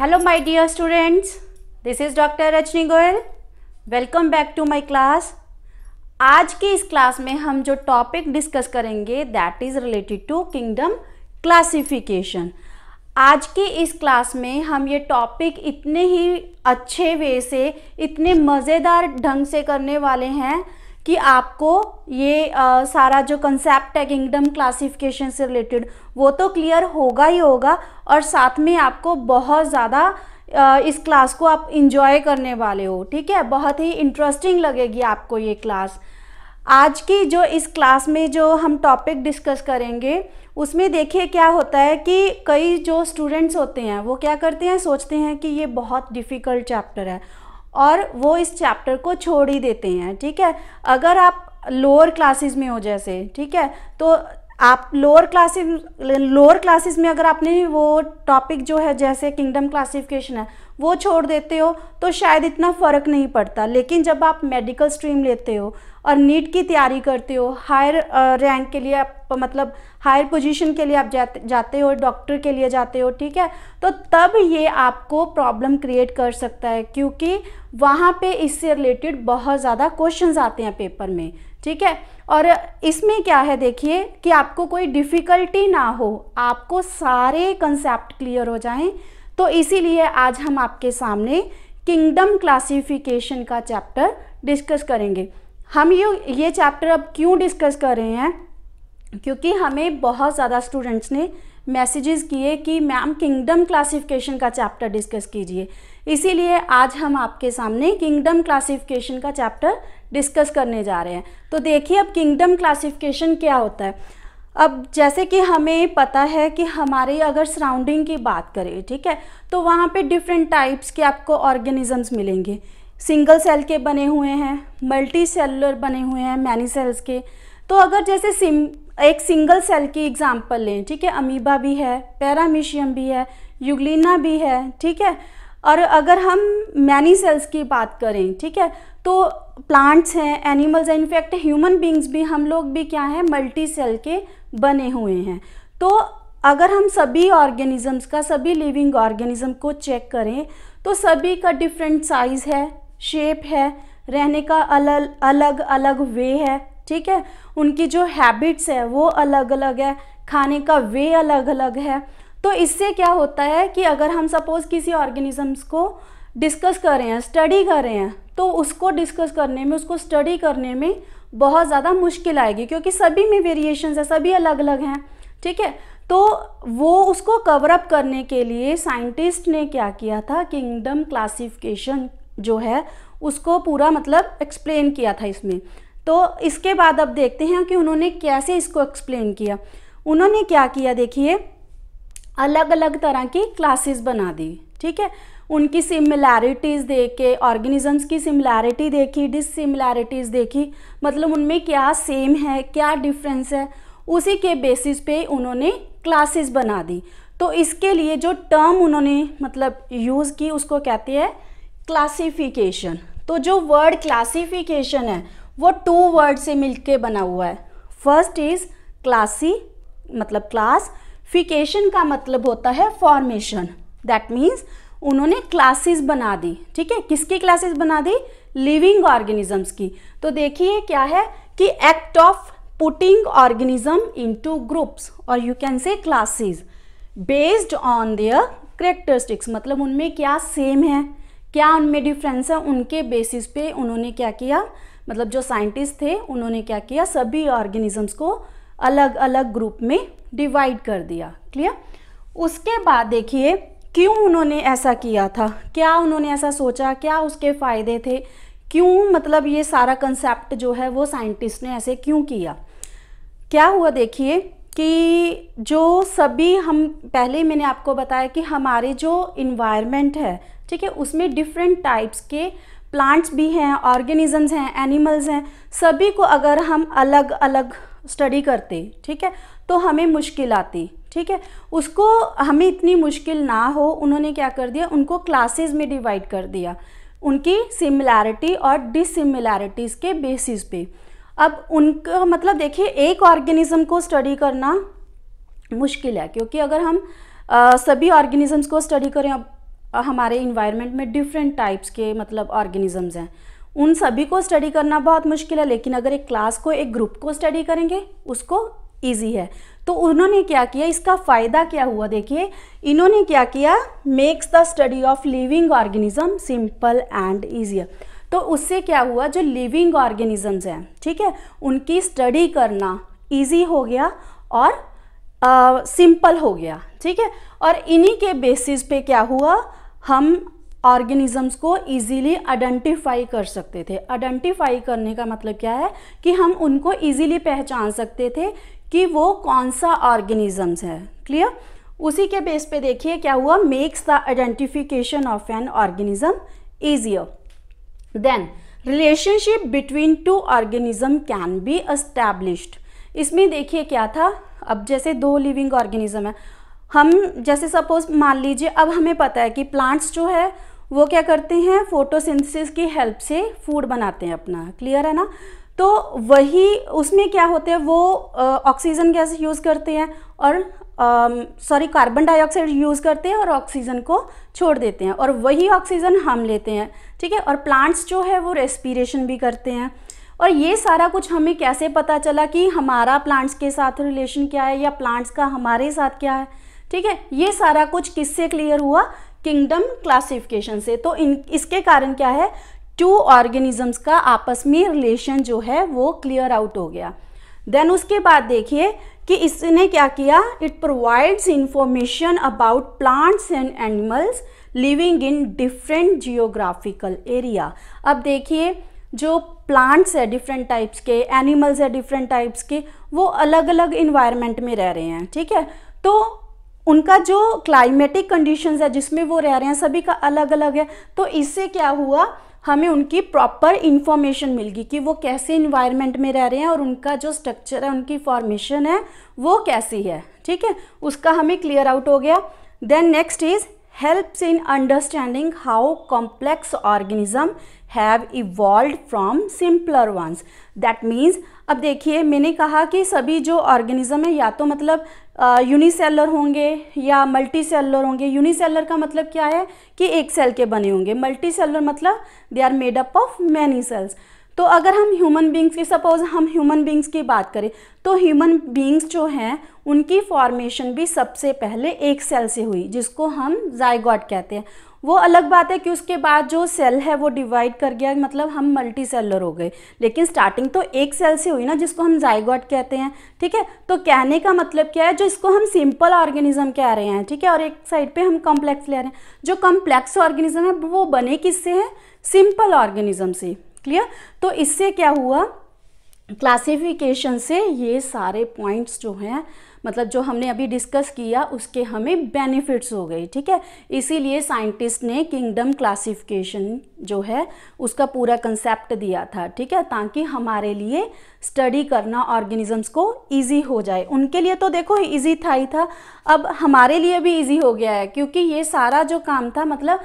Hello my dear students this is doctor Rajni Goyal welcome back to my class आज की इस class में हम जो टॉपिक डिस्कस करेंगे that is related to kingdom classification आज की इस क्लास में हम ये टॉपिक इतने ही अच्छे वे से इतने मज़ेदार ढंग से करने वाले हैं कि आपको ये आ, सारा जो कंसेप्ट है किंगडम क्लासिफिकेशन से रिलेटेड वो तो क्लियर होगा ही होगा और साथ में आपको बहुत ज़्यादा इस क्लास को आप इंजॉय करने वाले हो ठीक है बहुत ही इंटरेस्टिंग लगेगी आपको ये क्लास आज की जो इस क्लास में जो हम टॉपिक डिस्कस करेंगे उसमें देखिए क्या होता है कि कई जो स्टूडेंट्स होते हैं वो क्या करते हैं सोचते हैं कि ये बहुत डिफ़िकल्ट चैप्टर है और वो इस चैप्टर को छोड़ ही देते हैं ठीक है अगर आप लोअर क्लासेस में हो जैसे ठीक है तो आप लोअर क्लासेस लोअर क्लासेस में अगर आपने वो टॉपिक जो है जैसे किंगडम क्लासिफिकेशन है वो छोड़ देते हो तो शायद इतना फ़र्क नहीं पड़ता लेकिन जब आप मेडिकल स्ट्रीम लेते हो और नीट की तैयारी करते हो हायर रैंक के लिए आप मतलब हायर पोजीशन के लिए आप जाते जाते हो डॉक्टर के लिए जाते हो ठीक है तो तब ये आपको प्रॉब्लम क्रिएट कर सकता है क्योंकि वहाँ पे इससे रिलेटेड बहुत ज़्यादा क्वेश्चंस आते हैं पेपर में ठीक है और इसमें क्या है देखिए कि आपको कोई डिफ़िकल्टी ना हो आपको सारे कंसेप्ट क्लियर हो जाएं तो इसीलिए आज हम आपके सामने किंगडम क्लासिफिकेशन का चैप्टर डिस्कस करेंगे हम ये ये चैप्टर अब क्यों डिस्कस कर रहे हैं क्योंकि हमें बहुत ज़्यादा स्टूडेंट्स ने मैसेजेस किए कि मैम किंगडम क्लासिफिकेशन का चैप्टर डिस्कस कीजिए इसीलिए आज हम आपके सामने किंगडम क्लासिफिकेशन का चैप्टर डिस्कस करने जा रहे हैं तो देखिए अब किंगडम क्लासिफिकेशन क्या होता है अब जैसे कि हमें पता है कि हमारे अगर सराउंडिंग की बात करें ठीक है तो वहाँ पे डिफरेंट टाइप्स के आपको ऑर्गेनिजम्स मिलेंगे सिंगल सेल के बने हुए हैं मल्टी सेलुलर बने हुए हैं मैनी सेल्स के तो अगर जैसे सिम एक सिंगल सेल की एग्जांपल लें ठीक है अमीबा भी है पैरामीशियम भी है युगलिना भी है ठीक है और अगर हम मैनी सेल्स की बात करें ठीक है तो प्लांट्स हैं एनिमल्स हैं इनफैक्ट ह्यूमन बींग्स भी हम लोग भी क्या हैं मल्टी सेल के बने हुए हैं तो अगर हम सभी ऑर्गेनिजम्स का सभी लिविंग ऑर्गेनिज्म को चेक करें तो सभी का डिफरेंट साइज़ है शेप है रहने का अलग अलग अलग वे है ठीक है उनकी जो हैबिट्स है वो अलग अलग है खाने का वे अलग अलग है तो इससे क्या होता है कि अगर हम सपोज किसी ऑर्गेनिजम्स को डिस्कस कर रहे हैं स्टडी कर रहे हैं तो उसको डिस्कस करने में उसको स्टडी करने में बहुत ज़्यादा मुश्किल आएगी क्योंकि सभी में वेरिएशन है सभी अलग अलग हैं ठीक है तो वो उसको कवर अप करने के लिए साइंटिस्ट ने क्या किया था किंगडम क्लासिफिकेशन जो है उसको पूरा मतलब एक्सप्लेन किया था इसमें तो इसके बाद अब देखते हैं कि उन्होंने कैसे इसको एक्सप्लेन किया उन्होंने क्या किया देखिए अलग अलग तरह की क्लासेस बना दी ठीक है उनकी सिमिलैरिटीज़ देख के ऑर्गेनिजम्स की सिमिलैरिटी देखी डिसिमिलैरिटीज़ देखी मतलब उनमें क्या सेम है क्या डिफरेंस है उसी के बेसिस पे उन्होंने क्लासेस बना दी तो इसके लिए जो टर्म उन्होंने मतलब यूज़ की उसको कहते हैं क्लासिफिकेशन तो जो वर्ड क्लासिफिकेशन है वो टू वर्ड से मिलके बना हुआ है फर्स्ट इज़ क्लासी मतलब क्लास फिकेशन का मतलब होता है फॉर्मेशन दैट मीन्स उन्होंने क्लासेस बना दी ठीक है किसकी क्लासेस बना दी लिविंग ऑर्गेनिजम्स की तो देखिए क्या है कि act of putting organism into groups और you can say classes based on their characteristics मतलब उनमें क्या सेम है क्या उनमें डिफरेंस है उनके बेसिस पे उन्होंने क्या किया मतलब जो साइंटिस्ट थे उन्होंने क्या किया सभी ऑर्गेनिजम्स को अलग अलग ग्रुप में डिवाइड कर दिया क्लियर उसके बाद देखिए क्यों उन्होंने ऐसा किया था क्या उन्होंने ऐसा सोचा क्या उसके फ़ायदे थे क्यों मतलब ये सारा कंसेप्ट जो है वो साइंटिस्ट ने ऐसे क्यों किया क्या हुआ देखिए कि जो सभी हम पहले मैंने आपको बताया कि हमारे जो इन्वायरमेंट है ठीक है उसमें डिफरेंट टाइप्स के प्लांट्स भी हैं ऑर्गेनिजम्स हैं एनिमल्स हैं सभी को अगर हम अलग अलग स्टडी करते ठीक है तो हमें मुश्किल आती ठीक है उसको हमें इतनी मुश्किल ना हो उन्होंने क्या कर दिया उनको क्लासेस में डिवाइड कर दिया उनकी सिमिलैरिटी और डिसिमिलैरिटीज़ के बेसिस पे अब उनका मतलब देखिए एक ऑर्गेनिज़म को स्टडी करना मुश्किल है क्योंकि अगर हम आ, सभी ऑर्गेनिज़म्स को स्टडी करें अब हमारे इन्वायरमेंट में डिफरेंट टाइप्स के मतलब ऑर्गेनिज़म्स हैं उन सभी को स्टडी करना बहुत मुश्किल है लेकिन अगर एक क्लास को एक ग्रुप को स्टडी करेंगे उसको ईजी है तो उन्होंने क्या किया इसका फ़ायदा क्या हुआ देखिए इन्होंने क्या किया makes the study of living organism simple and easier तो उससे क्या हुआ जो लिविंग ऑर्गेनिजम्स हैं ठीक है उनकी स्टडी करना ईजी हो गया और सिंपल हो गया ठीक है और इन्हीं के बेसिस पे क्या हुआ हम ऑर्गेनिजम्स को इजीली आइडेंटिफाई कर सकते थे आइडेंटिफाई करने का मतलब क्या है कि हम उनको इजीली पहचान सकते थे कि वो कौन सा ऑर्गेनिजम्स है क्लियर उसी के बेस पे देखिए क्या हुआ makes the identification of an organism easier then relationship between two organism can be established इसमें देखिए क्या था अब जैसे दो लिविंग ऑर्गेनिज्म है हम जैसे सपोज मान लीजिए अब हमें पता है कि प्लांट्स जो है वो क्या करते हैं फोटोसिंथेसिस की हेल्प से फूड बनाते हैं अपना क्लियर है ना तो वही उसमें क्या होते हैं वो ऑक्सीजन गैस यूज़ करते हैं और सॉरी कार्बन डाइऑक्साइड यूज़ करते हैं और ऑक्सीजन को छोड़ देते हैं और वही ऑक्सीजन हम लेते हैं ठीक है और प्लांट्स जो है वो रेस्पिरेशन भी करते हैं और ये सारा कुछ हमें कैसे पता चला कि हमारा प्लांट्स के साथ रिलेशन क्या है या प्लांट्स का हमारे साथ क्या है ठीक है ये सारा कुछ किससे क्लियर हुआ किंगडम क्लासिफिकेशन से तो इन इसके कारण क्या है टू ऑर्गेनिजम्स का आपस में रिलेशन जो है वो क्लियर आउट हो गया देन उसके बाद देखिए कि इसने क्या किया it provides information about plants and animals living in different geographical area अब देखिए जो प्लांट्स है डिफरेंट टाइप्स के एनिमल्स है डिफरेंट टाइप्स के वो अलग अलग इन्वायरमेंट में रह रहे हैं ठीक है तो उनका जो क्लाइमेटिक कंडीशंस है जिसमें वो रह रहे हैं सभी का अलग अलग है तो इससे क्या हुआ हमें उनकी प्रॉपर इन्फॉर्मेशन मिल गई कि वो कैसे इन्वायरमेंट में रह रहे हैं और उनका जो स्ट्रक्चर है उनकी फॉर्मेशन है वो कैसी है ठीक है उसका हमें क्लियर आउट हो गया then next is helps in understanding how complex organism have evolve from simpler ones that means अब देखिए मैंने कहा कि सभी जो ऑर्गेनिज्म है या तो मतलब यूनिसेलर होंगे या मल्टी सेलर होंगे यूनिसेलर का मतलब क्या है कि एक सेल के बने होंगे मल्टी सेलर मतलब they are made up of many cells तो अगर हम ह्यूमन बींग्स की सपोज हम ह्यूमन बींग्स की बात करें तो ह्यूमन बींग्स जो हैं उनकी फॉर्मेशन भी सबसे पहले एक सेल से हुई जिसको हम जायगॉड कहते हैं वो अलग बात है कि उसके बाद जो सेल है वो डिवाइड कर गया मतलब हम मल्टी सेलर हो गए लेकिन स्टार्टिंग तो एक सेल से हुई ना जिसको हम जाइगॉट कहते हैं ठीक है तो कहने का मतलब क्या है जो इसको हम सिंपल ऑर्गेनिज्म कह रहे हैं ठीक है और एक साइड पे हम कॉम्प्लेक्स ले रहे हैं जो कॉम्प्लेक्स ऑर्गेनिज्म है वो बने किससे है सिंपल ऑर्गेनिज्म से क्लियर तो इससे क्या हुआ क्लासिफिकेशन से ये सारे पॉइंट्स जो हैं मतलब जो हमने अभी डिस्कस किया उसके हमें बेनिफिट्स हो गए ठीक है इसीलिए साइंटिस्ट ने किंगडम क्लासिफिकेशन जो है उसका पूरा कंसेप्ट दिया था ठीक है ताकि हमारे लिए स्टडी करना ऑर्गेनिजम्स को इजी हो जाए उनके लिए तो देखो इजी था ही था अब हमारे लिए भी इजी हो गया है क्योंकि ये सारा जो काम था मतलब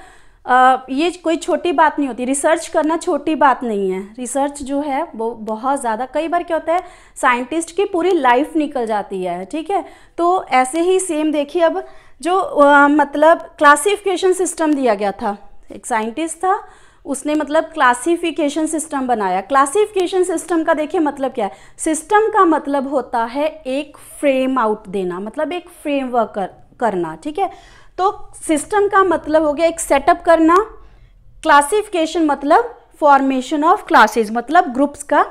ये कोई छोटी बात नहीं होती रिसर्च करना छोटी बात नहीं है रिसर्च जो है वो बहुत ज़्यादा कई बार क्या होता है साइंटिस्ट की पूरी लाइफ निकल जाती है ठीक है तो ऐसे ही सेम देखिए अब जो आ, मतलब क्लासिफिकेशन सिस्टम दिया गया था एक साइंटिस्ट था उसने मतलब क्लासिफिकेशन सिस्टम बनाया क्लासिफिकेशन सिस्टम का देखिए मतलब क्या है सिस्टम का मतलब होता है एक फ्रेम आउट देना मतलब एक फ्रेमवर्क कर, करना ठीक है तो सिस्टम का मतलब हो गया एक सेटअप करना क्लासिफिकेशन मतलब फॉर्मेशन ऑफ क्लासेज मतलब ग्रुप्स का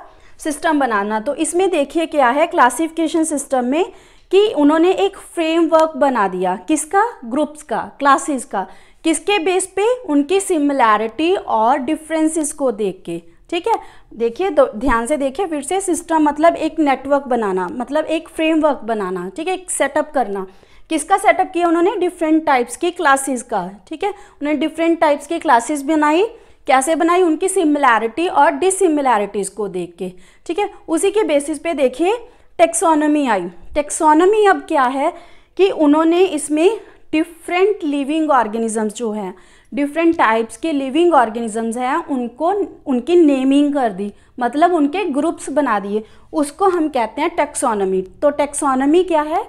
सिस्टम बनाना तो इसमें देखिए क्या है क्लासिफिकेशन सिस्टम में कि उन्होंने एक फ्रेमवर्क बना दिया किसका ग्रुप्स का क्लासेस का किसके बेस पे उनकी सिमिलैरिटी और डिफरेंसेस को देख के ठीक है देखिए ध्यान से देखिए फिर से सिस्टम मतलब एक नेटवर्क बनाना मतलब एक फ्रेमवर्क बनाना ठीक है एक सेटअप करना किसका सेटअप किया उन्होंने डिफरेंट टाइप्स की क्लासेस का ठीक है उन्होंने डिफरेंट टाइप्स की क्लासेस बनाई कैसे बनाई उनकी सिमिलैरिटी और डिसिमिलैरिटीज़ को देख के ठीक है उसी के बेसिस पे देखिए टेक्सोनोमी आई टेक्सोनोमी अब क्या है कि उन्होंने इसमें डिफरेंट लिविंग ऑर्गेनिजम्स जो हैं डिफरेंट टाइप्स के लिविंग ऑर्गेनिजम्स हैं उनको उनकी नेमिंग कर दी मतलब उनके ग्रुप्स बना दिए उसको हम कहते हैं टेक्सोनोमी तो टेक्सोनोमी क्या है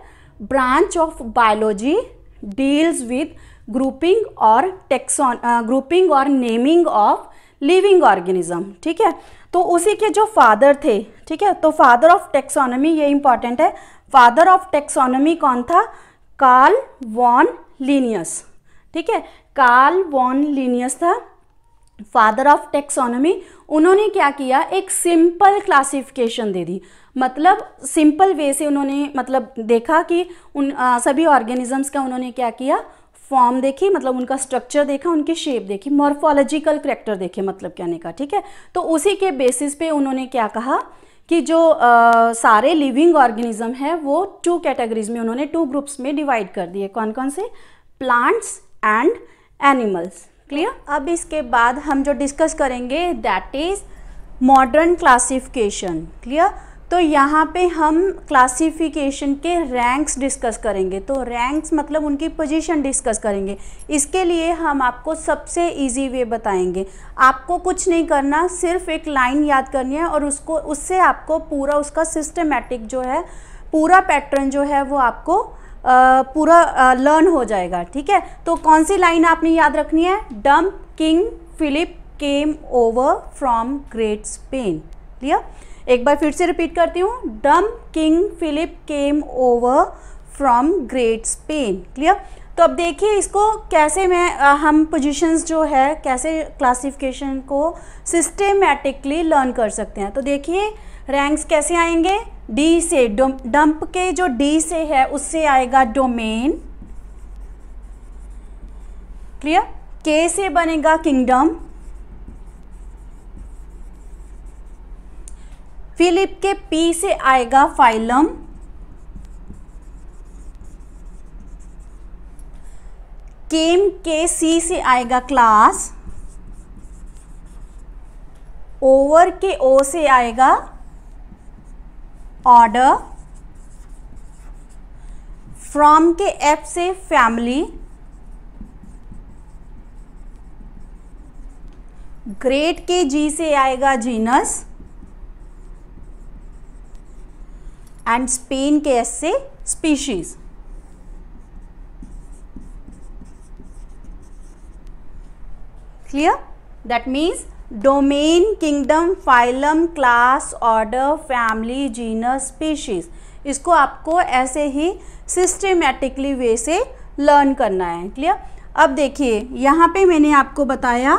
branch of biology deals with grouping or taxon uh, grouping or naming of living organism ठीक है तो उसी के जो फादर थे ठीक है तो फादर ऑफ टेक्सोनॉमी ये इंपॉर्टेंट है फादर ऑफ टेक्सोनॉमी कौन था कार्ल वॉन लीनियस ठीक है कार्ल वॉन लीनियस था फादर ऑफ टेक्सोनोमी उन्होंने क्या किया एक सिंपल क्लासिफिकेशन दे दी मतलब सिंपल वे से उन्होंने मतलब देखा कि उन आ, सभी ऑर्गेनिजम्स का उन्होंने क्या किया फॉर्म देखी मतलब उनका स्ट्रक्चर देखा उनकी शेप देखी मॉर्फोलॉजिकल करेक्टर देखे मतलब कहने का ठीक है तो उसी के बेसिस पे उन्होंने क्या कहा कि जो आ, सारे लिविंग ऑर्गेनिज्म है वो टू कैटेगरीज में उन्होंने टू ग्रुप्स में डिवाइड कर दिए कौन कौन से प्लांट्स एंड एनिमल्स क्लियर अब इसके बाद हम जो डिस्कस करेंगे that is modern classification clear तो यहाँ पे हम क्लासिफिकेशन के रैंक्स डिस्कस करेंगे तो रैंक्स मतलब उनकी पोजीशन डिस्कस करेंगे इसके लिए हम आपको सबसे इजी वे बताएंगे आपको कुछ नहीं करना सिर्फ एक लाइन याद करनी है और उसको उससे आपको पूरा उसका सिस्टमेटिक जो है पूरा पैटर्न जो है वो आपको पूरा लर्न हो जाएगा ठीक है तो कौन सी लाइन आपने याद रखनी है dumb king Philip came over from great Spain clear एक बार फिर से रिपीट करती हूँ dumb king Philip came over from great Spain clear तो अब देखिए इसको कैसे मैं हम पोजीशंस जो है कैसे क्लासिफिकेशन को सिस्टेमेटिकली लर्न कर सकते हैं तो देखिए रैंक्स कैसे आएंगे डी से डंप के जो डी से है उससे आएगा डोमेन क्लियर के से बनेगा किंगडम फिलिप के पी से आएगा फाइलम केम के सी से आएगा क्लास ओवर के ओ से आएगा ऑर्डर फ्रॉम के एफ से फैमिली ग्रेट के जी से आएगा जीनस एंड स्पेन के एस से species clear that means domain kingdom phylum class order family genus species इसको आपको ऐसे ही सिस्टमेटिकली वे से लर्न करना है क्लियर अब देखिए यहाँ पे मैंने आपको बताया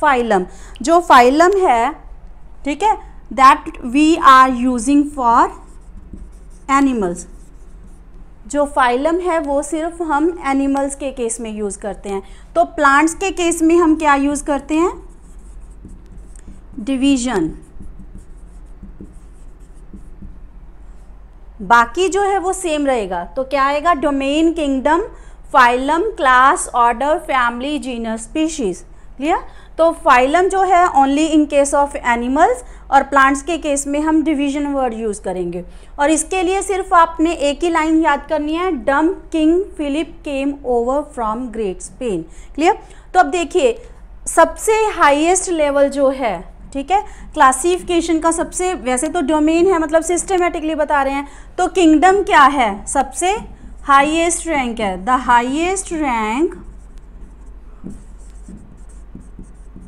फाइलम जो फाइलम है ठीक है that we are using for animals जो फाइलम है वो सिर्फ हम एनिमल्स के केस में यूज़ करते हैं तो प्लांट्स के केस में हम क्या यूज़ करते हैं डिवीजन बाकी जो है वो सेम रहेगा तो क्या आएगा domain kingdom phylum class order family genus species clear तो फाइलम जो है only in case of animals और प्लांट्स के केस में हम डिवीजन वर्ड यूज़ करेंगे और इसके लिए सिर्फ आपने एक ही लाइन याद करनी है dumb king Philip came over from great Spain clear तो अब देखिए सबसे हाईएस्ट लेवल जो है ठीक है क्लासिफिकेशन का सबसे वैसे तो डोमेन है मतलब सिस्टमेटिकली बता रहे हैं तो किंगडम क्या है सबसे हाइएस्ट रैंक है the highest rank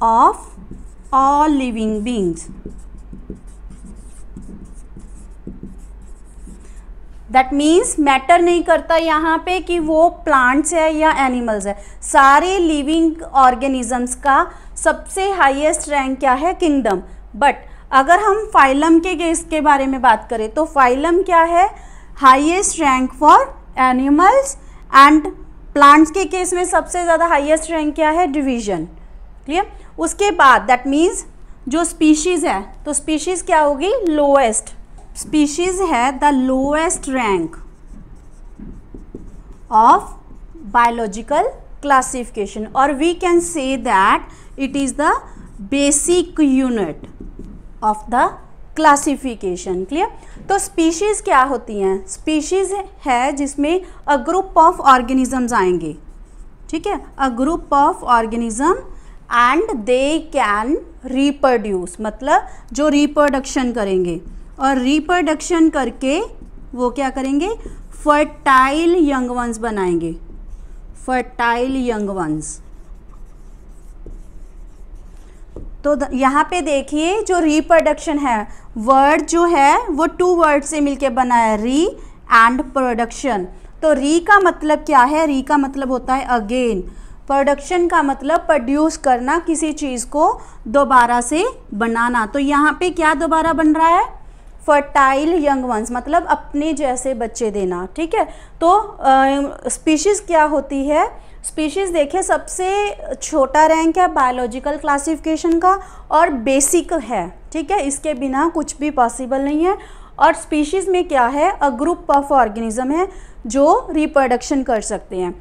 of all living beings. That means matter नहीं करता यहाँ पे कि वो प्लांट्स है या एनिमल्स है सारे लिविंग ऑर्गेनिजम्स का सबसे highest रैंक क्या है किंगडम बट अगर हम फाइलम के केस के बारे में बात करें तो फाइलम क्या है highest rank for animals and plants के केस में सबसे ज़्यादा highest रैंक क्या है division क्लियर उसके बाद दैट मीन्स जो स्पीशीज़ है तो स्पीशीज़ क्या होगी लोएस्ट स्पीशीज़ है the lowest rank of biological classification और we can say that it is the basic unit of the classification clear तो स्पीशीज़ क्या होती हैं स्पीशीज़ है जिसमें अ ग्रुप ऑफ ऑर्गेनिज़म्स आएंगे ठीक है a group of organisms and they can reproduce मतलब जो रिप्रोडक्शन करेंगे और रिप्रोडक्शन करके वो क्या करेंगे फर्टाइल यंग वंस बनाएंगे फर्टाइल यंग वंस तो यहाँ पे देखिए जो रिप्रोडक्शन है वर्ड जो है वो टू वर्ड से मिलके बना है री एंड प्रोडक्शन तो री का मतलब क्या है री का मतलब होता है अगेन प्रोडक्शन का मतलब प्रोड्यूस करना किसी चीज़ को दोबारा से बनाना तो यहाँ पे क्या दोबारा बन रहा है फर्टाइल यंग वंस मतलब अपने जैसे बच्चे देना ठीक है तो स्पीशीज़ क्या होती है स्पीशीज़ देखिए सबसे छोटा रैंक है बायोलॉजिकल क्लासिफिकेशन का और बेसिक है ठीक है इसके बिना कुछ भी पॉसिबल नहीं है और स्पीशीज़ में क्या है अ ग्रुप ऑफ ऑर्गेनिज्म है जो रिप्रोडक्शन कर सकते हैं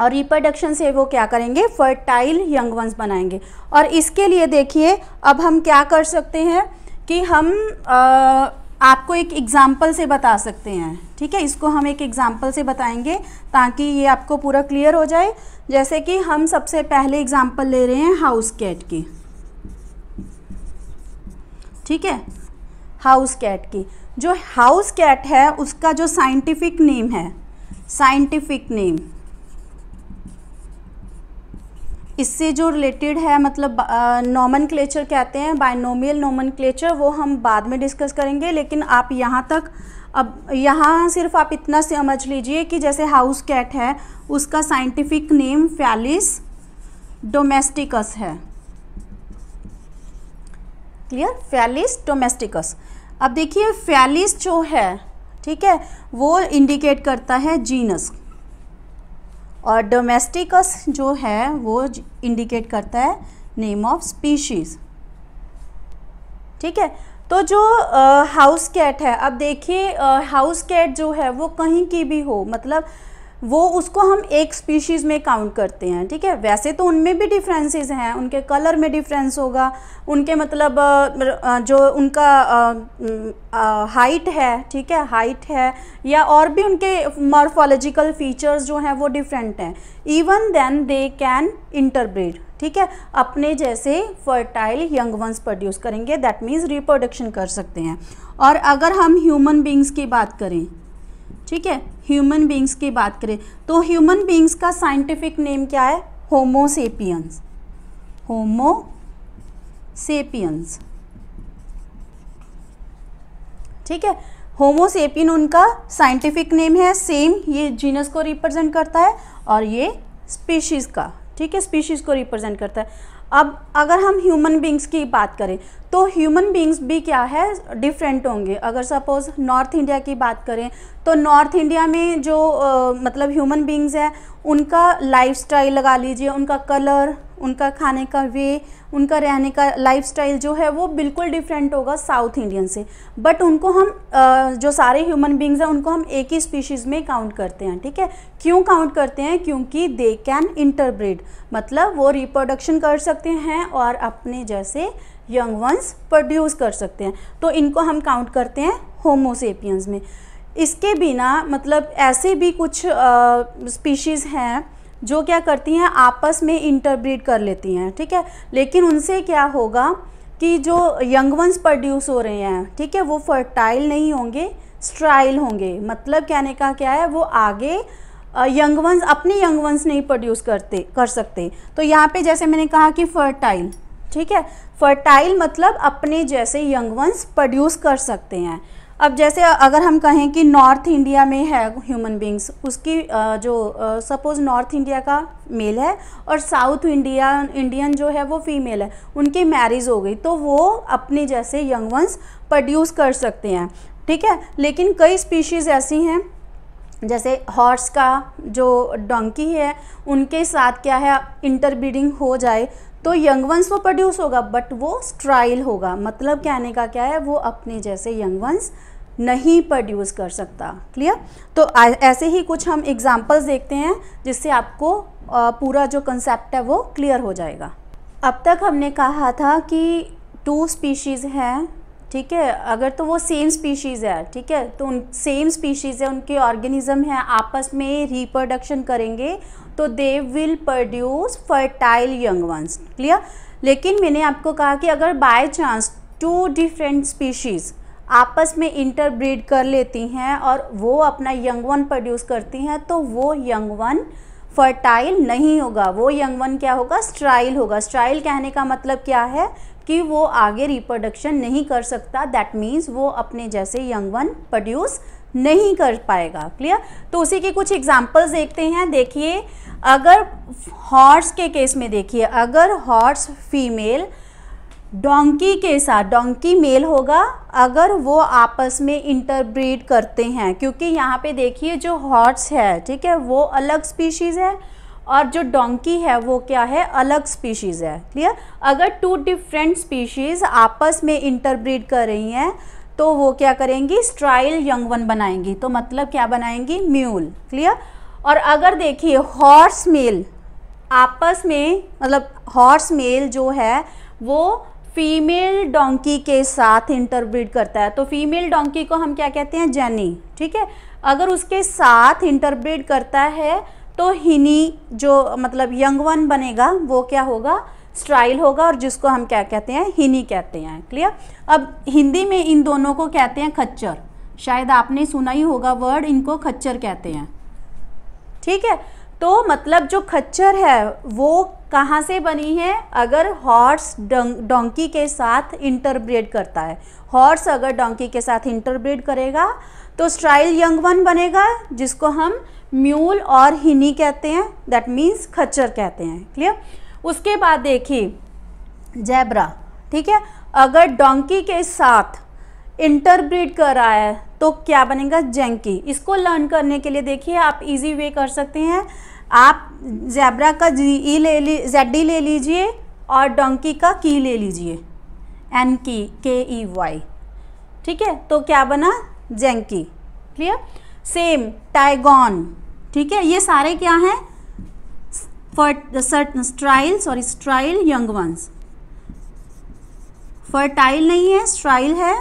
और रिप्रोडक्शन से वो क्या करेंगे फर्टाइल यंग वंस बनाएंगे और इसके लिए देखिए अब हम क्या कर सकते हैं कि हम आ, आपको एक एग्ज़ाम्पल से बता सकते हैं ठीक है इसको हम एक एग्ज़ाम्पल से बताएंगे ताकि ये आपको पूरा क्लियर हो जाए जैसे कि हम सबसे पहले एग्ज़ाम्पल ले रहे हैं हाउस कैट की ठीक है हाउस कैट की जो हाउस कैट है उसका जो साइंटिफिक नेम है साइंटिफिक नेम इससे जो रिलेटेड है मतलब नॉमन क्लेचर कहते हैं बायनोमियल नॉमन क्लेचर वो हम बाद में डिस्कस करेंगे लेकिन आप यहाँ तक अब यहाँ सिर्फ आप इतना समझ लीजिए कि जैसे हाउस कैट है उसका साइंटिफिक नेम फैलिस डोमेस्टिकस है क्लियर फैलिस डोमेस्टिकस अब देखिए फैलिस जो है ठीक है वो इंडिकेट करता है जीनस और डोमेस्टिकस जो है वो इंडिकेट करता है नेम ऑफ स्पीशीज़ ठीक है तो जो हाउस कैट है अब देखिए हाउस कैट जो है वो कहीं की भी हो मतलब वो उसको हम एक स्पीशीज़ में काउंट करते हैं ठीक है वैसे तो उनमें भी डिफरेंसेस हैं उनके कलर में डिफरेंस होगा उनके मतलब जो उनका हाइट है ठीक है हाइट है या और भी उनके मॉर्फोलॉजिकल फीचर्स जो हैं वो डिफरेंट हैं even then they can interbreed ठीक है अपने जैसे फर्टाइल यंग वंस प्रोड्यूस करेंगे दैट मीन्स रिप्रोडक्शन कर सकते हैं और अगर हम ह्यूमन बींग्स की बात करें ठीक है ह्यूमन बींग्स की बात करें तो ह्यूमन बींग्स का साइंटिफिक नेम क्या है होमोसेपियंस होमोसेपियंस ठीक है होमोसेपियन उनका साइंटिफिक नेम है सेम ये जीनस को रिप्रेजेंट करता है और ये स्पीशीज़ का ठीक है स्पीशीज़ को रिप्रेजेंट करता है अब अगर हम ह्यूमन बींग्स की बात करें तो ह्यूमन बींग्स भी क्या है डिफरेंट होंगे अगर सपोज नॉर्थ इंडिया की बात करें तो नॉर्थ इंडिया में जो आ, मतलब ह्यूमन बींग्स है उनका स्टाइल लगा लीजिए उनका कलर उनका खाने का वे उनका रहने का लाइफस्टाइल जो है वो बिल्कुल डिफरेंट होगा साउथ इंडियन से बट उनको हम जो सारे ह्यूमन बींग्स हैं उनको हम एक ही स्पीशीज़ में काउंट करते हैं ठीक है क्यों काउंट करते हैं क्योंकि दे कैन इंटरब्रिड मतलब वो रिप्रोडक्शन कर सकते हैं और अपने जैसे यंग वंस प्रोड्यूस कर सकते हैं तो इनको हम काउंट करते हैं होमोसेपियंस में इसके बिना मतलब ऐसे भी कुछ स्पीशीज़ हैं जो क्या करती हैं आपस में इंटरब्रीड कर लेती हैं ठीक है लेकिन उनसे क्या होगा कि जो यंग वंस प्रोड्यूस हो रहे हैं ठीक है वो फर्टाइल नहीं होंगे स्ट्राइल होंगे मतलब कहने का क्या है वो आगे यंग वंस अपने यंग वंस नहीं प्रोड्यूस करते कर सकते तो यहाँ पे जैसे मैंने कहा कि फर्टाइल ठीक है फर्टाइल मतलब अपने जैसे यंग वंस प्रोड्यूस कर सकते हैं अब जैसे अगर हम कहें कि नॉर्थ इंडिया में है ह्यूमन बींग्स उसकी जो सपोज़ नॉर्थ इंडिया का मेल है और साउथ इंडिया इंडियन जो है वो फीमेल है उनकी मैरिज हो गई तो वो अपने जैसे यंग वंस प्रोड्यूस कर सकते हैं ठीक है लेकिन कई स्पीशीज़ ऐसी हैं जैसे हॉर्स का जो डंकी है उनके साथ क्या है इंटरब्रीडिंग हो जाए तो यंग वंस वो प्रोड्यूस होगा बट वो स्ट्राइल होगा मतलब कहने का क्या है वो अपने जैसे यंग वंस नहीं प्रोड्यूस कर सकता क्लियर तो ऐसे ही कुछ हम एग्जाम्पल्स देखते हैं जिससे आपको पूरा जो कंसेप्ट है वो क्लियर हो जाएगा अब तक हमने कहा था कि टू स्पीशीज़ हैं ठीक है अगर तो वो सेम स्पीशीज़ है ठीक है तो उन सेम स्पीशीज़ है उनके ऑर्गेनिज्म हैं आपस में रिप्रोडक्शन करेंगे तो they will produce fertile young ones clear लेकिन मैंने आपको कहा कि अगर by chance two different species आपस में इंटरब्रीड कर लेती हैं और वो अपना यंग वन प्रोड्यूस करती हैं तो वो यंग वन फर्टाइल नहीं होगा वो यंग वन क्या होगा स्ट्राइल होगा स्ट्राइल कहने का मतलब क्या है कि वो आगे रिप्रोडक्शन नहीं कर सकता दैट मीन्स वो अपने जैसे यंग वन प्रोड्यूस नहीं कर पाएगा क्लियर तो उसी के कुछ एग्जाम्पल्स देखते हैं देखिए अगर हॉर्स के केस में देखिए अगर हॉर्स फीमेल डोंकी के साथ डोंकी मेल होगा अगर वो आपस में इंटरब्रीड करते हैं क्योंकि यहाँ पे देखिए जो हॉर्स है ठीक है वो अलग स्पीशीज़ है और जो डोंकी है वो क्या है अलग स्पीशीज़ है क्लियर अगर टू डिफरेंट स्पीशीज़ आपस में इंटरब्रीड कर रही हैं तो वो क्या करेंगी स्ट्राइल यंग वन बनाएंगी तो मतलब क्या बनाएंगी म्यूल क्लियर और अगर देखिए हॉर्स मेल आपस में मतलब हॉर्स मेल जो है वो फीमेल डोंकी के साथ इंटरब्रीड करता है तो फीमेल डोंकी को हम क्या कहते हैं जैनी ठीक है अगर उसके साथ इंटरब्रीड करता है तो हिनी जो मतलब यंग वन बनेगा वो क्या होगा स्ट्राइल होगा और जिसको हम क्या कहते हैं हिनी कहते हैं क्लियर अब हिंदी में इन दोनों को कहते हैं खच्चर शायद आपने सुना ही होगा वर्ड इनको खच्चर कहते हैं ठीक है तो मतलब जो खच्चर है वो कहाँ से बनी है अगर हॉर्स डोंकी के साथ इंटरब्रेड करता है हॉर्स अगर डोंकी के साथ इंटरब्रेड करेगा तो स्ट्राइल यंग वन बनेगा जिसको हम म्यूल और हिनी कहते हैं दैट मीन्स खच्चर कहते हैं क्लियर उसके बाद देखिए जैबरा ठीक है अगर डोंकी के साथ इंटरब्रीड कर रहा है तो क्या बनेगा जेंकी इसको लर्न करने के लिए देखिए आप इजी वे कर सकते हैं आप जैबरा का जी ई ले ली जेड डी ले लीजिए और डोंकी का की ले लीजिए एन की के ई वाई ठीक है तो क्या बना जेंकी क्लियर सेम टाइगॉन ठीक है ये सारे क्या हैं certain sterile sorry sterile young ones fertile नहीं है स्ट्राइल है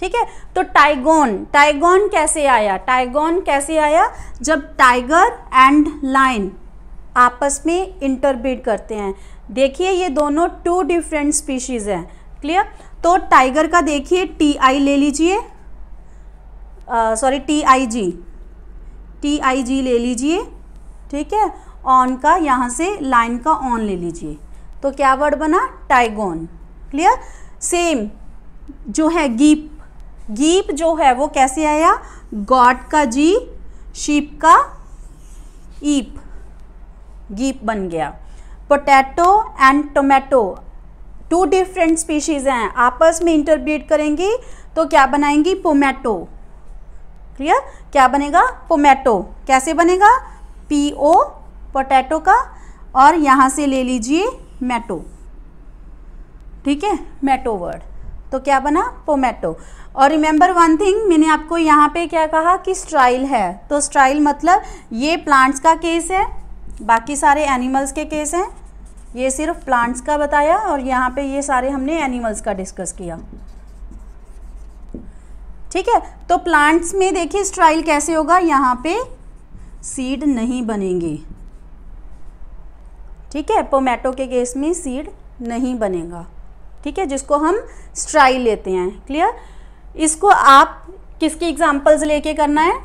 ठीक है तो टाइगोन टाइगोन कैसे आया टाइगोन कैसे आया जब टाइगर एंड लाइन आपस में इंटरब्रीड करते हैं देखिए ये दोनों टू डिफरेंट स्पीशीज हैं क्लियर तो टाइगर का देखिए टी आई ले लीजिए sorry T I G T I G ले लीजिए ठीक है ऑन का यहाँ से लाइन का ऑन ले लीजिए तो क्या वर्ड बना टाइगोन क्लियर सेम जो है गीप गीप जो है वो कैसे आया गॉड का जी शीप का ईप गीप बन गया potato and tomato two different species हैं आपस में इंटरब्रीड करेंगी तो क्या बनाएंगी पोमेटो क्लियर क्या बनेगा पोमेटो कैसे बनेगा पी ओ पोटैटो का और यहाँ से ले लीजिए मैटो ठीक है मैटो वर्ड तो क्या बना पोमेटो और रिमेंबर वन थिंग मैंने आपको यहाँ पे क्या कहा कि स्ट्राइल है तो स्ट्राइल मतलब ये प्लांट्स का केस है बाकी सारे एनिमल्स के केस हैं ये सिर्फ प्लांट्स का बताया और यहाँ पे ये सारे हमने एनिमल्स का डिस्कस किया ठीक है तो प्लांट्स में देखिए स्ट्राइल कैसे होगा यहाँ पे सीड नहीं बनेंगे ठीक है पोमेटो के केस में सीड नहीं बनेगा ठीक है जिसको हम स्ट्राई लेते हैं क्लियर इसको आप किसकी एग्जांपल्स लेके करना है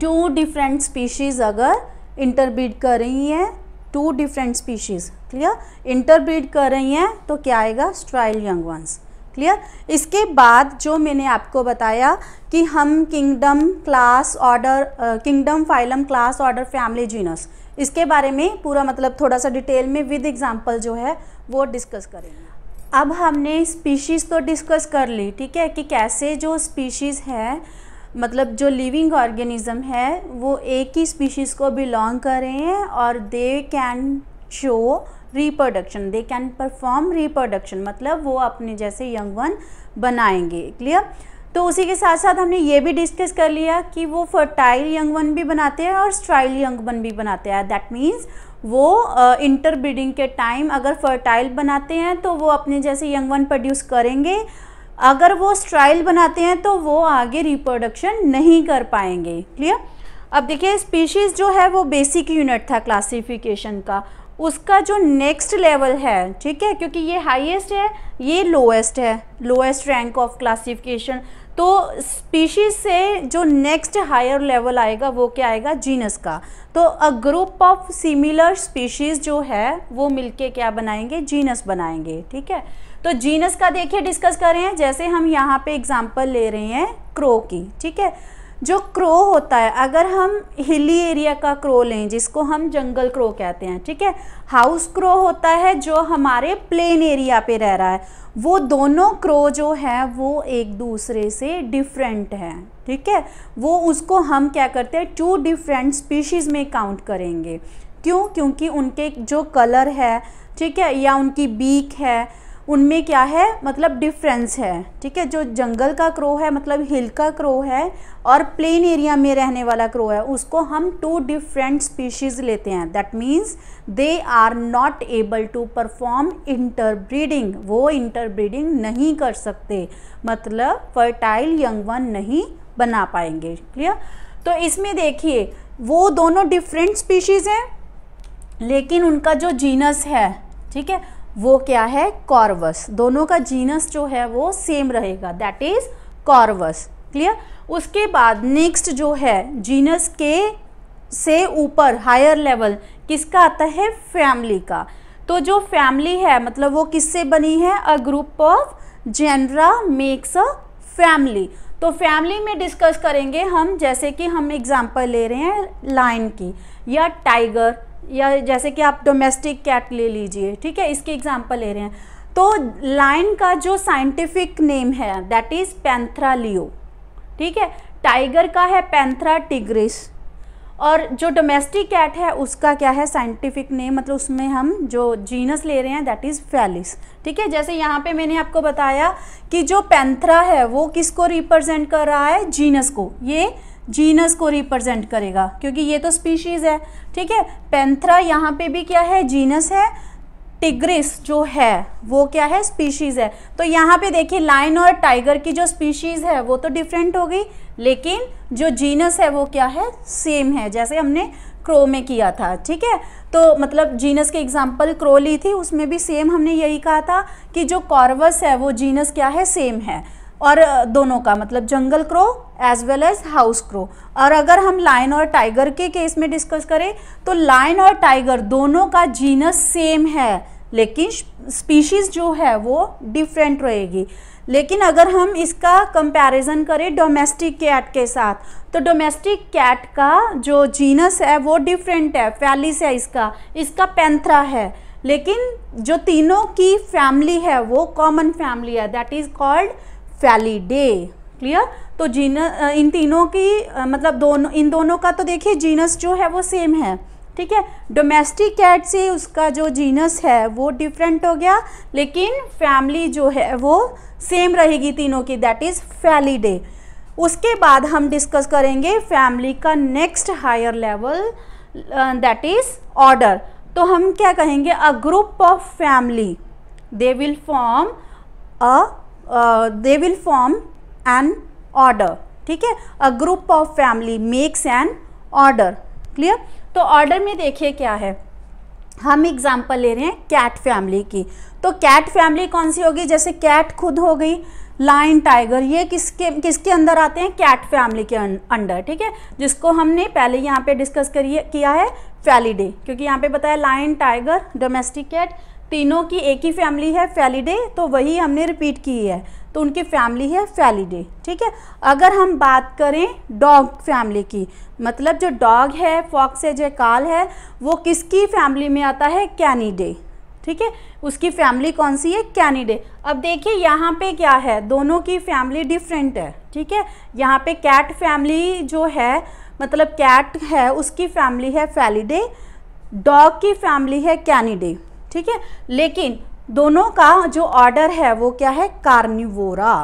टू डिफरेंट स्पीशीज़ अगर इंटरब्रीड कर रही हैं two different species clear interbreed कर रही हैं तो क्या आएगा स्ट्राइल यंग वंस क्लियर इसके बाद जो मैंने आपको बताया कि हम kingdom class order kingdom phylum class order family genus इसके बारे में पूरा मतलब थोड़ा सा डिटेल में विद एग्जांपल जो है वो डिस्कस करेंगे अब हमने स्पीशीज़ तो डिस्कस कर ली ठीक है कि कैसे जो स्पीशीज़ है मतलब जो लिविंग ऑर्गेनिज्म है वो एक ही स्पीशीज़ को बिलोंग कर रहे हैं और they can show reproduction they can perform reproduction मतलब वो अपने जैसे यंग वन बनाएंगे क्लियर तो उसी के साथ साथ हमने ये भी डिस्कस कर लिया कि वो फर्टाइल यंग वन भी बनाते हैं और स्ट्राइल यंग वन भी बनाते हैं दैट मीन्स वो इंटर uh, ब्रीडिंग के टाइम अगर फर्टाइल बनाते हैं तो वो अपने जैसे यंग वन प्रोड्यूस करेंगे अगर वो स्ट्राइल बनाते हैं तो वो आगे रिप्रोडक्शन नहीं कर पाएंगे क्लियर अब देखिए स्पीशीज़ जो है वो बेसिक यूनिट था क्लासिफिकेशन का उसका जो नेक्स्ट लेवल है ठीक है क्योंकि ये हाईएस्ट है ये लोएस्ट है लोएस्ट रैंक ऑफ क्लासिफिकेशन तो स्पीशीज से जो नेक्स्ट हायर लेवल आएगा वो क्या आएगा जीनस का तो a group of similar species जो है वो मिलके क्या बनाएंगे जीनस बनाएंगे ठीक है तो जीनस का देखिए डिस्कस कर रहे हैं जैसे हम यहाँ पे एग्जांपल ले रहे हैं क्रो की ठीक है जो क्रो होता है अगर हम हिली एरिया का क्रो लें जिसको हम जंगल क्रो कहते हैं ठीक है हाउस क्रो होता है जो हमारे प्लेन एरिया पे रह रहा है वो दोनों क्रो जो है वो एक दूसरे से डिफरेंट हैं ठीक है वो उसको हम क्या करते हैं टू डिफरेंट स्पीशीज़ में काउंट करेंगे क्यों क्योंकि उनके जो कलर है ठीक है या उनकी बीक है उनमें क्या है मतलब डिफरेंस है ठीक है जो जंगल का क्रो है मतलब हिल का क्रो है और प्लेन एरिया में रहने वाला क्रो है उसको हम टू डिफरेंट स्पीशीज़ लेते हैं that means they are not able to perform interbreeding वो इंटरब्रीडिंग नहीं कर सकते मतलब फर्टाइल यंग वन नहीं बना पाएंगे क्लियर तो इसमें देखिए वो दोनों डिफरेंट स्पीशीज़ हैं लेकिन उनका जो जीनस है ठीक है वो क्या है कॉर्वस दोनों का जीनस जो है वो सेम रहेगा दैट इज कॉर्वस क्लियर उसके बाद नेक्स्ट जो है जीनस के से ऊपर हायर लेवल किसका आता है फैमिली का तो जो फैमिली है मतलब वो किससे बनी है a group of genera makes a family तो फैमिली में डिस्कस करेंगे हम जैसे कि हम एग्जांपल ले रहे हैं लाइन की या टाइगर या जैसे कि आप डोमेस्टिक कैट ले लीजिए ठीक है इसके एग्जाम्पल ले रहे हैं तो लाइन का जो साइंटिफिक नेम है दैट इज़ पैंथरा लियो ठीक है टाइगर का है पैंथरा टिग्रिस और जो डोमेस्टिक कैट है उसका क्या है साइंटिफिक नेम मतलब उसमें हम जो जीनस ले रहे हैं दैट इज़ फैलिस ठीक है जैसे यहाँ पे मैंने आपको बताया कि जो पैंथरा है वो किसको रिप्रेजेंट कर रहा है जीनस को ये जीनस को रिप्रेजेंट करेगा क्योंकि ये तो स्पीशीज़ है ठीक है पेंथ्रा यहाँ पे भी क्या है जीनस है टिग्रिस जो है वो क्या है स्पीशीज़ है तो यहाँ पे देखिए लाइन और टाइगर की जो स्पीशीज़ है वो तो डिफरेंट हो गई लेकिन जो जीनस है वो क्या है सेम है जैसे हमने क्रो में किया था ठीक है तो मतलब जीनस की एग्जांपल क्रो ली थी उसमें भी सेम हमने यही कहा था कि जो कॉर्वस है वो जीनस क्या है सेम है और दोनों का मतलब जंगल crow as well as house crow और अगर हम लाइन और टाइगर के केस में डिस्कस करें तो लाइन और टाइगर दोनों का जीनस सेम है लेकिन स्पीशीज़ जो है वो डिफरेंट रहेगी लेकिन अगर हम इसका कंपैरिजन करें डोमेस्टिक कैट के साथ तो डोमेस्टिक कैट का जो जीनस है वो डिफरेंट है फैलिस है इसका इसका पेंथ्रा है लेकिन जो तीनों की फैमिली है वो कॉमन फैमिली है that is called Felidae clear तो जीन इन तीनों की मतलब दोनों इन दोनों का तो देखिए जीनस जो है वो सेम है ठीक है डोमेस्टिक कैट से उसका जो जीनस है वो डिफरेंट हो गया लेकिन फैमिली जो है वो सेम रहेगी तीनों की दैट इज़ फैलीडे उसके बाद हम डिस्कस करेंगे फैमिली का next higher level that is order तो हम क्या कहेंगे a group of family they will form a they will form an order ठीक है a group of family makes an order clear तो ऑर्डर में देखिए क्या है हम एग्जाम्पल ले रहे हैं कैट फैमिली की तो कैट फैमिली कौन सी होगी जैसे कैट खुद हो गई लाइन टाइगर ये किसके किसके अंदर आते हैं कैट फैमिली के अंडर ठीक है जिसको हमने पहले यहाँ पे डिस्कस करिए किया है फैलीडे क्योंकि यहाँ पे बताया लाइन टाइगर डोमेस्टिक कैट तीनों की एक ही फैमिली है फैलीडे तो वही हमने रिपीट की है तो उनकी फैमिली है फैलीडे ठीक है अगर हम बात करें डॉग फैमिली की मतलब जो डॉग है फॉक्स है काल है वो किसकी फैमिली में आता है कैनिडे ठीक है उसकी फैमिली कौन सी है कैनिडे अब देखिए यहाँ पे क्या है दोनों की फैमिली डिफरेंट है ठीक है यहाँ पे कैट फैमिली जो है मतलब कैट है उसकी फैमिली है फैलीडे डॉग की फैमिली है कैनिडे ठीक है लेकिन दोनों का जो ऑर्डर है वो क्या है कार्निवोरा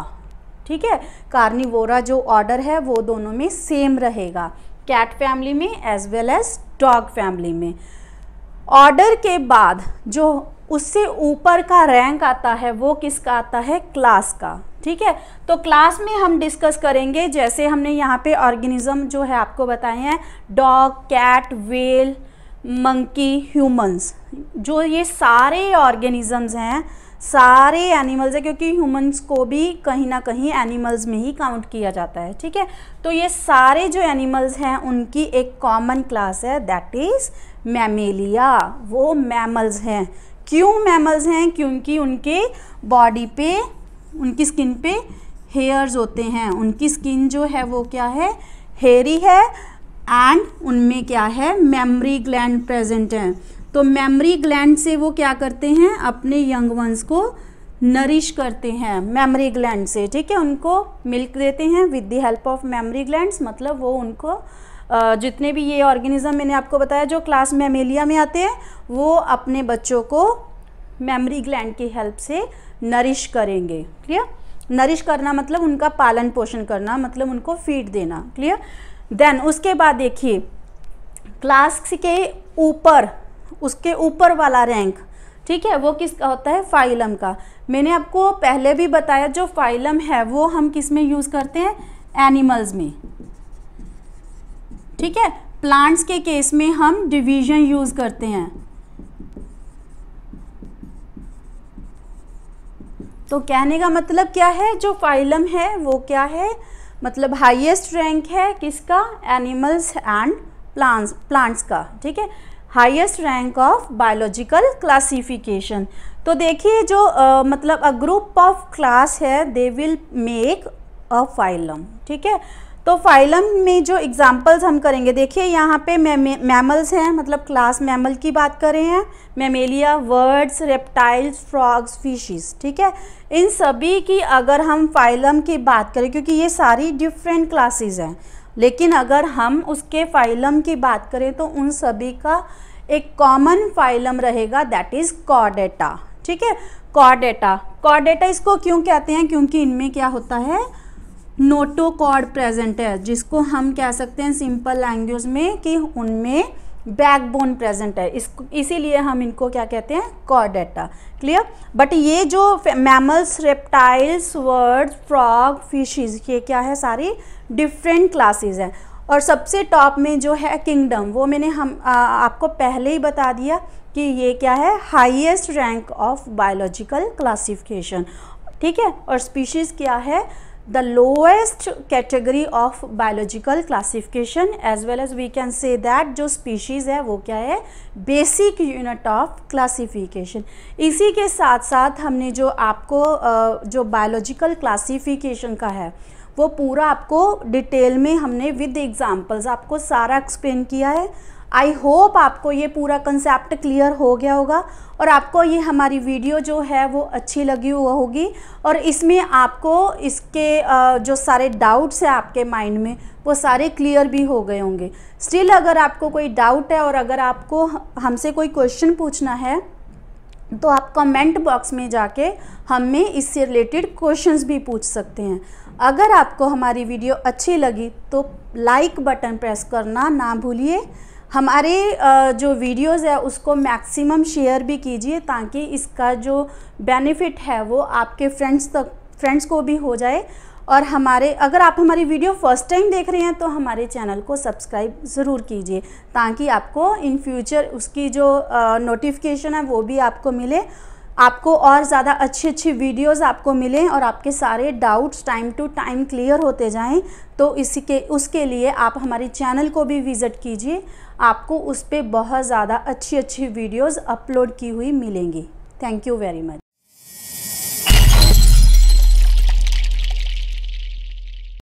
ठीक है कार्निवोरा जो ऑर्डर है वो दोनों में सेम रहेगा कैट फैमिली में as well as dog family में ऑर्डर के बाद जो उससे ऊपर का रैंक आता है वो किसका आता है क्लास का ठीक है तो क्लास में हम डिस्कस करेंगे जैसे हमने यहाँ पे ऑर्गेनिज्म जो है आपको बताए हैं dog cat whale monkey humans जो ये सारे ऑर्गेनिजम्स हैं सारे एनिमल्स हैं क्योंकि ह्यूमंस को भी कहीं ना कहीं एनिमल्स में ही काउंट किया जाता है ठीक है तो ये सारे जो एनिमल्स हैं उनकी एक कॉमन क्लास है दैट इज़ मैमेलिया वो मैमल्स हैं क्यों मैमल्स हैं क्योंकि उनके बॉडी पे उनकी स्किन पे हेयर्स होते हैं उनकी स्किन जो है वो क्या है हेरी है एंड उनमें क्या है मेमरी ग्लैंड प्रेजेंट है तो मेमरी ग्लैंड से वो क्या करते हैं अपने यंग वंस को नरिश करते हैं मेमरी ग्लैंड से ठीक है उनको मिल्क देते हैं with the help of mammary glands मतलब वो उनको जितने भी ये ऑर्गेनिज्म मैंने आपको बताया जो क्लास मेमेलिया में आते हैं वो अपने बच्चों को मेमरी ग्लैंड की हेल्प से नरिश करेंगे क्लियर नरिश करना मतलब उनका पालन पोषण करना मतलब उनको फीड देना क्लियर देन उसके बाद देखिए क्लास के ऊपर उसके ऊपर वाला रैंक ठीक है वो किसका होता है फाइलम का मैंने आपको पहले भी बताया जो फाइलम है वो हम किस में यूज़ करते हैं एनिमल्स में ठीक है प्लांट्स के केस में हम डिवीजन यूज़ करते हैं तो कहने का मतलब क्या है जो फाइलम है वो क्या है मतलब हाईएस्ट रैंक है किसका एनिमल्स एंड प्लांट्स प्लांट्स का ठीक है highest rank of biological classification तो देखिए जो आ, मतलब अ ग्रुप ऑफ क्लास है they will make a phylum ठीक है तो फाइलम में जो एग्जाम्पल्स हम करेंगे देखिए यहाँ पे मैमल्स हैं मतलब क्लास मैमल की बात कर रहे हैं Mammalia birds reptiles frogs fishes ठीक है इन सभी की अगर हम फाइलम की बात करें क्योंकि ये सारी डिफरेंट क्लासेस हैं लेकिन अगर हम उसके फाइलम की बात करें तो उन सभी का एक कॉमन फाइलम रहेगा दैट इज़ कॉडेटा ठीक है कॉडेटा कॉडेटा इसको क्यों कहते हैं क्योंकि इनमें क्या होता है नोटोकॉड प्रेजेंट है जिसको हम कह सकते हैं सिंपल लैंग्वेज में कि उनमें बैकबोन प्रेजेंट है इसको इसीलिए हम इनको क्या कहते हैं कॉडेटा क्लियर बट ये जो mammals reptiles bird frog fishes ये क्या है सारी डिफरेंट क्लासेस हैं और सबसे टॉप में जो है किंगडम वो मैंने हम आ, आपको पहले ही बता दिया कि ये क्या है highest rank of biological classification ठीक है और स्पीशीज़ क्या है the lowest category of biological classification as well as we can say that जो स्पीशीज है वो क्या है बेसिक यूनिट ऑफ क्लासिफिकेशन इसी के साथ साथ हमने जो आपको जो बायोलॉजिकल क्लासिफिकेशन का है वो पूरा आपको डिटेल में हमने विद एग्जाम्पल्स आपको सारा एक्सप्लेन किया है आई होप आपको ये पूरा कंसेप्ट क्लियर हो गया होगा और आपको ये हमारी वीडियो जो है वो अच्छी लगी हुआ होगी और इसमें आपको इसके जो सारे डाउट्स हैं आपके माइंड में वो सारे क्लियर भी हो गए होंगे स्टिल अगर आपको कोई डाउट है और अगर आपको हमसे कोई क्वेश्चन पूछना है तो आप कमेंट बॉक्स में जाके हमें इससे रिलेटेड क्वेश्चंस भी पूछ सकते हैं अगर आपको हमारी वीडियो अच्छी लगी तो लाइक बटन प्रेस करना ना भूलिए हमारे जो वीडियोस है उसको मैक्सिमम शेयर भी कीजिए ताकि इसका जो बेनिफिट है वो आपके फ्रेंड्स तक फ्रेंड्स को भी हो जाए और हमारे अगर आप हमारी वीडियो फर्स्ट टाइम देख रहे हैं तो हमारे चैनल को सब्सक्राइब ज़रूर कीजिए ताकि आपको इन फ्यूचर उसकी जो नोटिफिकेशन है वो भी आपको मिले आपको और ज़्यादा अच्छी अच्छी वीडियोस आपको मिलें और आपके सारे doubts time to time clear होते जाएं तो इसी के उसके लिए आप हमारे चैनल को भी विज़िट कीजिए आपको उस पर बहुत ज़्यादा अच्छी अच्छी वीडियोज़ अपलोड की हुई मिलेंगी थैंक यू वेरी मच